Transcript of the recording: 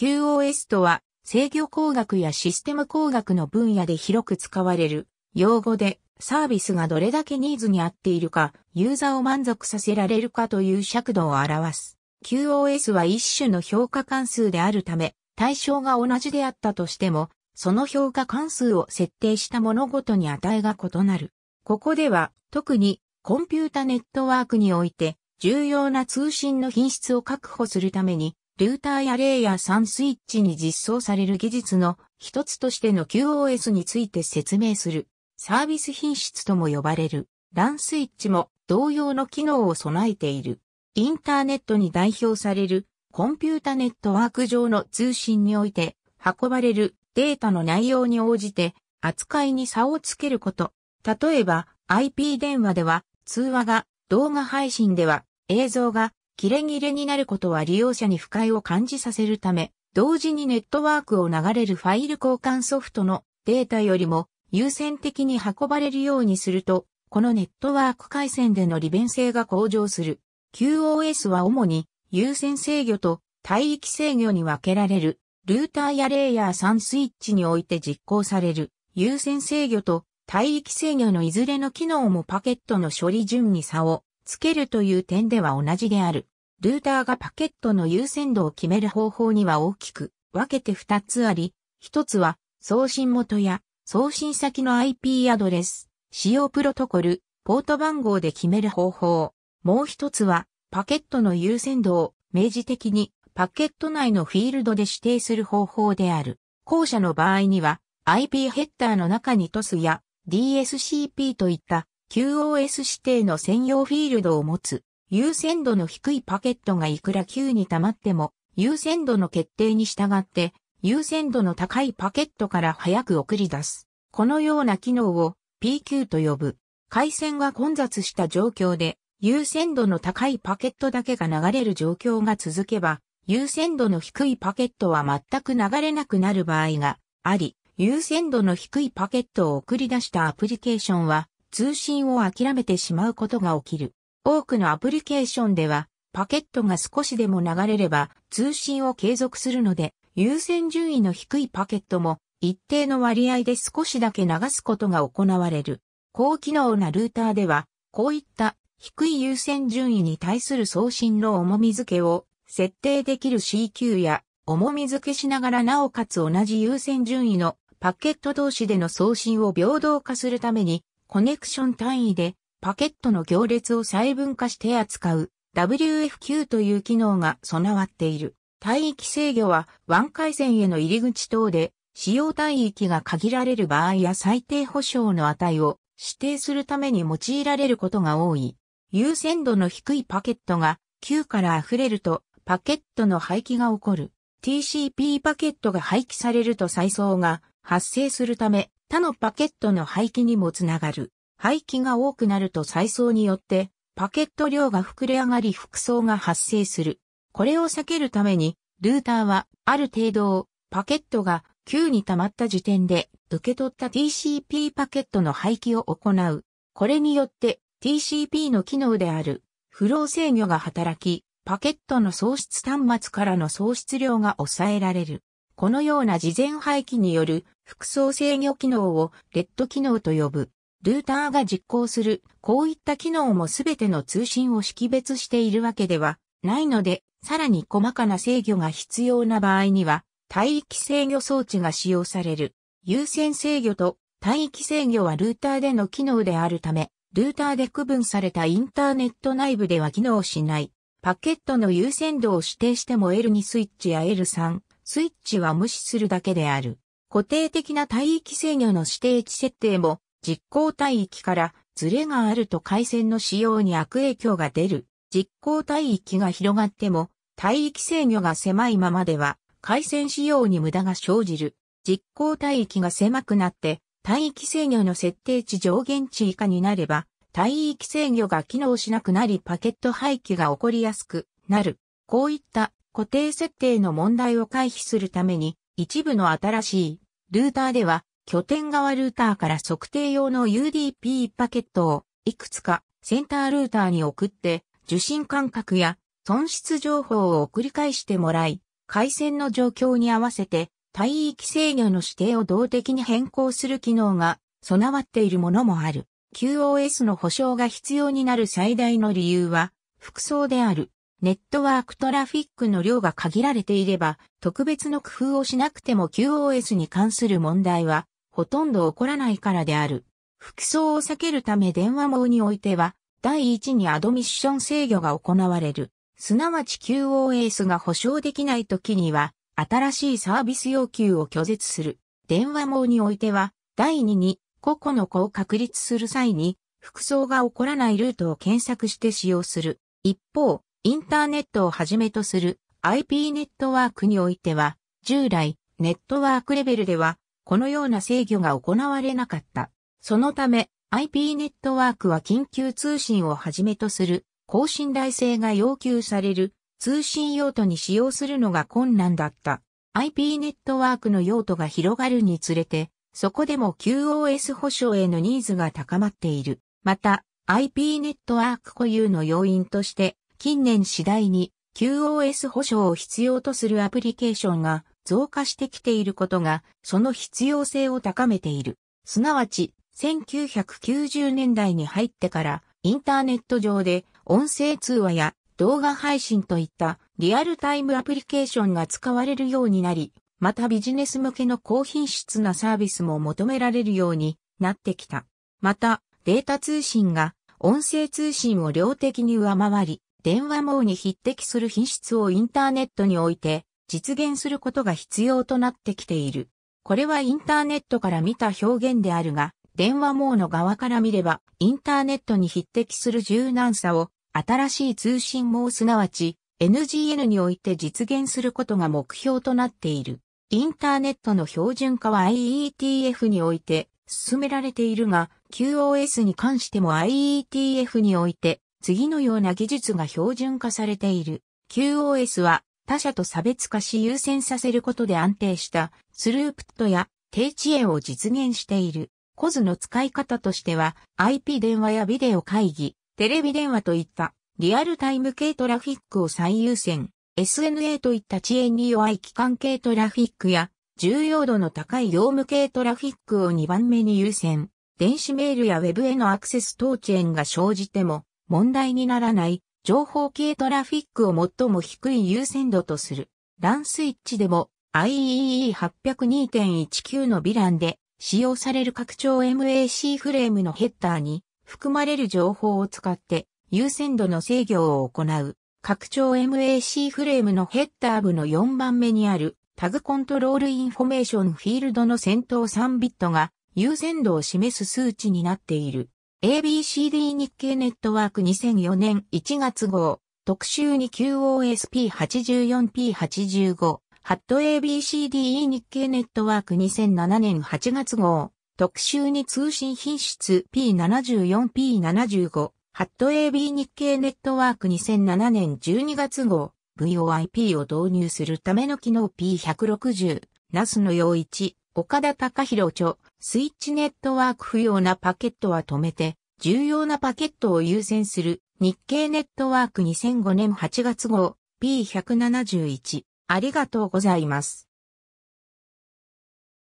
QoS とは制御工学やシステム工学の分野で広く使われる用語でサービスがどれだけニーズに合っているか、ユーザーを満足させられるかという尺度を表す。QoS は一種の評価関数であるため、対象が同じであったとしても、その評価関数を設定したものごとに値が異なる。ここでは、特にコンピュータネットワークにおいて、重要な通信の品質を確保するために、ルーターやレイヤー3スイッチに実装される技術の一つとしての QoS について説明するサービス品質とも呼ばれる LAN スイッチも同様の機能を備えている。インターネットに代表されるコンピュータネットワーク上の通信において運ばれるデータの内容に応じて扱いに差をつけること。例えば IP 電話では通話が動画配信では映像がキレ切れになることは利用者に不快を感じさせるため、同時にネットワークを流れるファイル交換ソフトのデータよりも優先的に運ばれるようにすると、このネットワーク回線での利便性が向上する。QoS は主に優先制御と帯域制御に分けられる。ルーターやレイヤー3スイッチにおいて実行される優先制御と帯域制御のいずれの機能もパケットの処理順に差をつけるという点では同じである。ルーターがパケットの優先度を決める方法には大きく分けて2つあり、1つは送信元や送信先の IP アドレス、使用プロトコル、ポート番号で決める方法。もう1つはパケットの優先度を明示的にパケット内のフィールドで指定する方法である。後者の場合には IP ヘッダーの中にトスや DSCP といった QoS 指定の専用フィールドを持つ優先度の低いパケットがいくら Q に溜まっても、優先度の決定に従って、優先度の高いパケットから早く送り出す。このような機能を PQ と呼ぶ。回線が混雑した状況で、優先度の高いパケットだけが流れる状況が続けば、優先度の低いパケットは全く流れなくなる場合があり、優先度の低いパケットを送り出したアプリケーションは、通信を諦めてしまうことが起きる。多くのアプリケーションでは、パケットが少しでも流れれば通信を継続するので、優先順位の低いパケットも一定の割合で少しだけ流すことが行われる。高機能なルーターでは、こういった低い優先順位に対する送信の重み付けを設定できる CQ や重み付けしながらなおかつ同じ優先順位のパケット同士での送信を平等化するためにコネクション単位でパケットの行列を細分化して扱う WFQ という機能が備わっている。帯域制御は湾回線への入り口等で使用帯域が限られる場合や最低保障の値を指定するために用いられることが多い。優先度の低いパケットが Q から溢れるとパケットの廃棄が起こる。TCP パケットが廃棄されると再送が発生するため他のパケットの廃棄にもつながる。排気が多くなると再送によってパケット量が膨れ上がり複層が発生する。これを避けるために、ルーターはある程度をパケットが Q に溜まった時点で受け取った TCP パケットの廃棄を行う。これによって TCP の機能であるフロー制御が働き、パケットの喪失端末からの喪失量が抑えられる。このような事前廃棄による複層制御機能をレッド機能と呼ぶ。ルーターが実行する、こういった機能もすべての通信を識別しているわけではないので、さらに細かな制御が必要な場合には、帯域制御装置が使用される。優先制御と帯域制御はルーターでの機能であるため、ルーターで区分されたインターネット内部では機能しない。パケットの優先度を指定しても L2 スイッチや L3 スイッチは無視するだけである。固定的な帯域制御の指定値設定も実行帯域からズレがあると回線の使用に悪影響が出る。実行帯域が広がっても、帯域制御が狭いままでは、回線使用に無駄が生じる。実行帯域が狭くなって、帯域制御の設定値上限値以下になれば、帯域制御が機能しなくなりパケット廃棄が起こりやすくなる。こういった固定設定の問題を回避するために、一部の新しいルーターでは拠点側ルーターから測定用の UDP パケットをいくつかセンタールーターに送って受信間隔や損失情報を送り返してもらい、回線の状況に合わせて帯域制御の指定を動的に変更する機能が備わっているものもある。QoS の保証が必要になる最大の理由は、服装である。ネットワークトラフィックの量が限られていれば、特別の工夫をしなくても QoS に関する問題はほとんど起こらないからである。服装を避けるため電話網においては、第一にアドミッション制御が行われる。すなわち QoS が保証できない時には、新しいサービス要求を拒絶する。電話網においては、第2に、個々の子を確立する際に、服装が起こらないルートを検索して使用する。一方、インターネットをはじめとする IP ネットワークにおいては、従来、ネットワークレベルでは、このような制御が行われなかった。そのため、IP ネットワークは緊急通信をはじめとする高信頼性が要求される通信用途に使用するのが困難だった。IP ネットワークの用途が広がるにつれて、そこでも QoS 保障へのニーズが高まっている。また、IP ネットワーク固有の要因として、近年次第に QoS 保障を必要とするアプリケーションが増加してきていることが、その必要性を高めている。すなわち、1990年代に入ってから、インターネット上で音声通話や動画配信といったリアルタイムアプリケーションが使われるようになり、またビジネス向けの高品質なサービスも求められるようになってきた。また、データ通信が音声通信を量的に上回り、電話網に匹敵する品質をインターネットにおいて実現することが必要となってきている。これはインターネットから見た表現であるが、電話網の側から見れば、インターネットに匹敵する柔軟さを、新しい通信網すなわち、NGN において実現することが目標となっている。インターネットの標準化は IETF において進められているが、QoS に関しても IETF において次のような技術が標準化されている。QoS は他者と差別化し優先させることで安定したスループットや低遅延を実現している。コズの使い方としては IP 電話やビデオ会議、テレビ電話といったリアルタイム系トラフィックを最優先、SNA といった遅延に弱い期間系トラフィックや重要度の高い業務系トラフィックを2番目に優先。電子メールやウェブへのアクセス等遅延が生じても問題にならない情報系トラフィックを最も低い優先度とする。ランスイッチでも IEE802.19 のヴィランで使用される拡張 MAC フレームのヘッダーに含まれる情報を使って優先度の制御を行う。拡張 MAC フレームのヘッダー部の4番目にあるタグコントロールインフォメーションフィールドの先頭3ビットが優先度を示す数値になっている。ABCD 日経ネットワーク2004年1月号、特集に QOSP84P85、ハット ABCDE 日経ネットワーク2007年8月号、特集に通信品質 P74P75、ハット AB 日経ネットワーク2007年12月号、VOIP を導入するための機能 P160、ナスの用一、岡田隆弘著、スイッチネットワーク不要なパケットは止めて、重要なパケットを優先する、日経ネットワーク2005年8月号、P171。ありがとうございます。